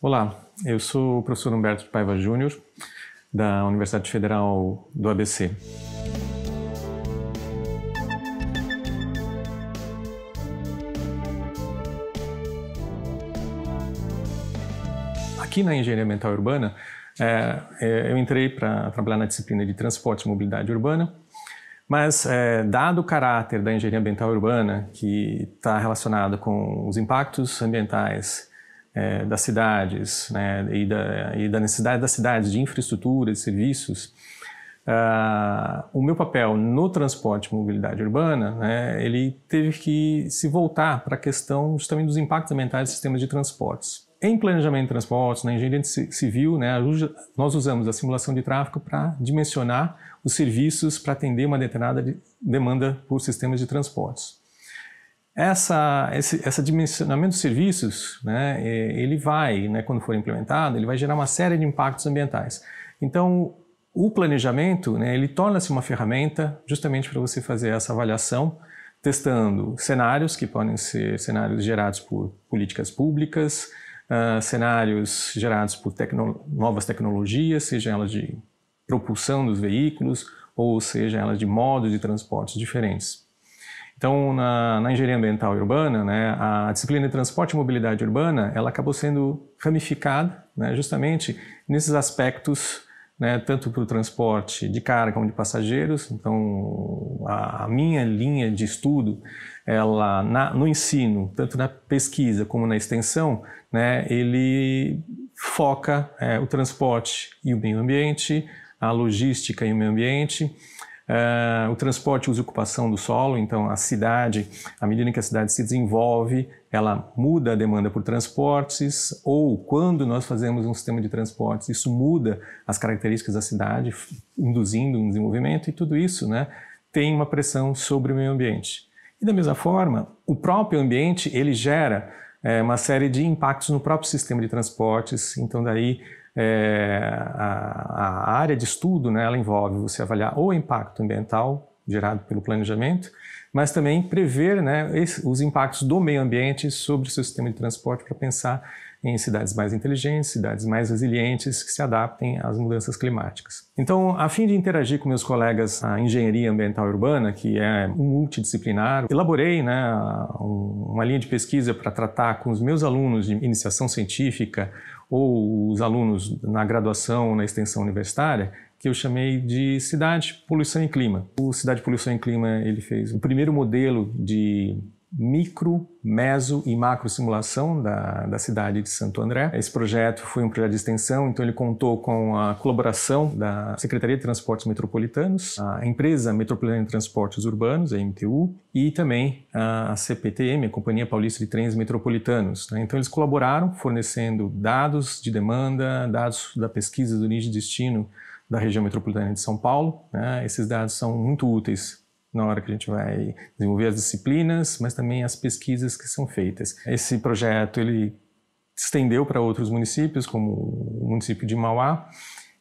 Olá, eu sou o professor Humberto Paiva Júnior, da Universidade Federal do ABC. Aqui na Engenharia Ambiental Urbana, é, é, eu entrei para trabalhar na disciplina de Transporte e Mobilidade Urbana, mas, é, dado o caráter da engenharia ambiental urbana, que está relacionada com os impactos ambientais é, das cidades né, e, da, e, da, necessidade das cidades de infraestrutura, de serviços, ah, o meu papel no transporte e mobilidade urbana, né, ele teve que se voltar para a questão justamente dos impactos ambientais do sistema de transportes. Em planejamento de transportes, na engenharia civil, né, nós usamos a simulação de tráfego para dimensionar os serviços para atender uma determinada demanda por sistemas de transportes. Essa, esse, essa dimensionamento dos serviços, né, é, ele vai, né, quando for implementado, ele vai gerar uma série de impactos ambientais. Então, o planejamento, né, ele torna-se uma ferramenta justamente para você fazer essa avaliação, testando cenários que podem ser cenários gerados por políticas públicas, uh, cenários gerados por tecno novas tecnologias, seja elas de propulsão dos veículos ou seja elas de modos de transportes diferentes. Então, na, na, engenharia ambiental e urbana, né, a disciplina de transporte e mobilidade urbana, ela acabou sendo ramificada né, justamente nesses aspectos, né, tanto para o transporte de carga como de passageiros. Então, a, a minha linha de estudo, ela na, no ensino, tanto na pesquisa como na extensão, né, ele foca é, o transporte e o meio ambiente, a logística e o meio ambiente, Uh, o transporte usa ocupação do solo, então a cidade, à medida que a cidade se desenvolve, ela muda a demanda por transportes, ou quando nós fazemos um sistema de transportes, isso muda as características da cidade, induzindo um desenvolvimento, e tudo isso né, tem uma pressão sobre o meio ambiente. E da mesma forma, o próprio ambiente ele gera é, uma série de impactos no próprio sistema de transportes, então daí é, a, a, área de estudo né, ela envolve você avaliar o impacto ambiental gerado pelo planejamento, mas também prever né, esse, os impactos do meio ambiente sobre o seu sistema de transporte para pensar em cidades mais inteligentes, cidades mais resilientes que se adaptem às mudanças climáticas. Então, a fim de interagir com meus colegas na engenharia ambiental urbana, que é multidisciplinar, elaborei né, uma linha de pesquisa para tratar com os meus alunos de iniciação científica ou os alunos na graduação, na extensão universitária, que eu chamei de Cidade, Poluição e Clima. O Cidade, Poluição e Clima ele fez o primeiro modelo de micro, meso e macro simulação da, da cidade de Santo André. Esse projeto foi um projeto de extensão, então ele contou com a colaboração da Secretaria de Transportes Metropolitanos, a empresa Metropolitana de Transportes Urbanos, a MTU, e também a CPTM, a Companhia Paulista de Trens Metropolitanos. Né? Então eles colaboraram fornecendo dados de demanda, dados da pesquisa do nicho de destino da região metropolitana de São Paulo. Né? Esses dados são muito úteis na hora que a gente vai desenvolver as disciplinas, mas também as pesquisas que são feitas. Esse projeto ele estendeu para outros municípios, como o município de Mauá,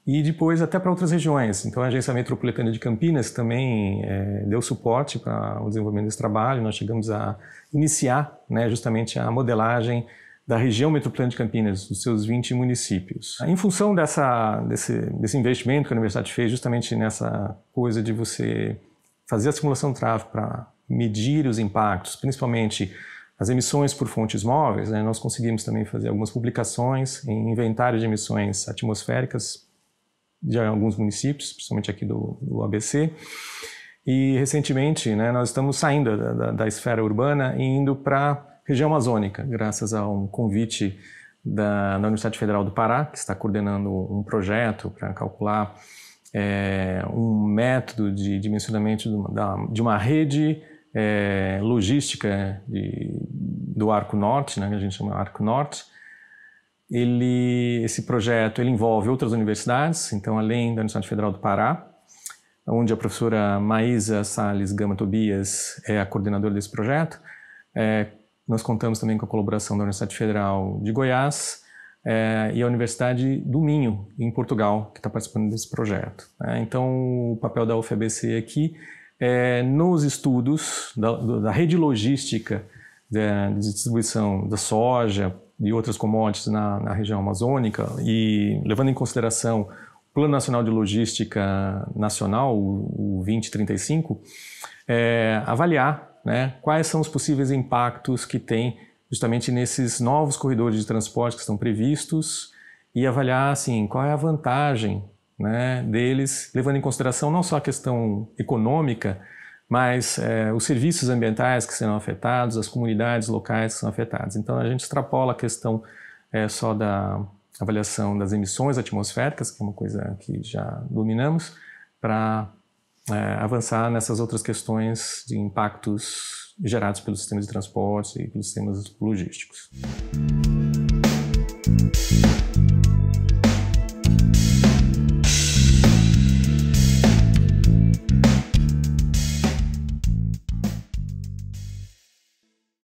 e depois até para outras regiões. Então, a Agência Metropolitana de Campinas também é, deu suporte para o desenvolvimento desse trabalho. Nós chegamos a iniciar né, justamente a modelagem da região metropolitana de Campinas, dos seus 20 municípios. Em função dessa, desse, desse investimento que a universidade fez justamente nessa coisa de você fazer a simulação do tráfego para medir os impactos, principalmente as emissões por fontes móveis, né, nós conseguimos também fazer algumas publicações em inventário de emissões atmosféricas de alguns municípios, principalmente aqui do, do ABC. E recentemente, né, nós estamos saindo da, da, da esfera urbana e indo para a região amazônica, graças a um convite da, da Universidade Federal do Pará, que está coordenando um projeto para calcular é, um método de dimensionamento de uma, de uma rede é, logística de, do Arco Norte, né, que a gente chama Arco Norte. Ele, esse projeto ele envolve outras universidades, então além da Universidade Federal do Pará, onde a professora Maísa Sales Gama Tobias é a coordenadora desse projeto. É, nós contamos também com a colaboração da Universidade Federal de Goiás, é, e a Universidade do Minho, em Portugal, que está participando desse projeto. É, então, o papel da UFABC aqui é, é nos estudos da, da rede logística de, distribuição da soja e outras commodities na, na região amazônica e levando em consideração o Plano Nacional de Logística Nacional, o 2035, é, avaliar né, quais são os possíveis impactos que tem justamente nesses novos corredores de transporte que estão previstos e avaliar assim, qual é a vantagem né, deles, levando em consideração não só a questão econômica, mas é, os serviços ambientais que serão afetados, as comunidades locais que são afetadas. Então a gente extrapola a questão é, só da avaliação das emissões atmosféricas, que é uma coisa que já dominamos, para é, avançar nessas outras questões de impactos gerados pelos sistemas de transporte e pelos sistemas logísticos.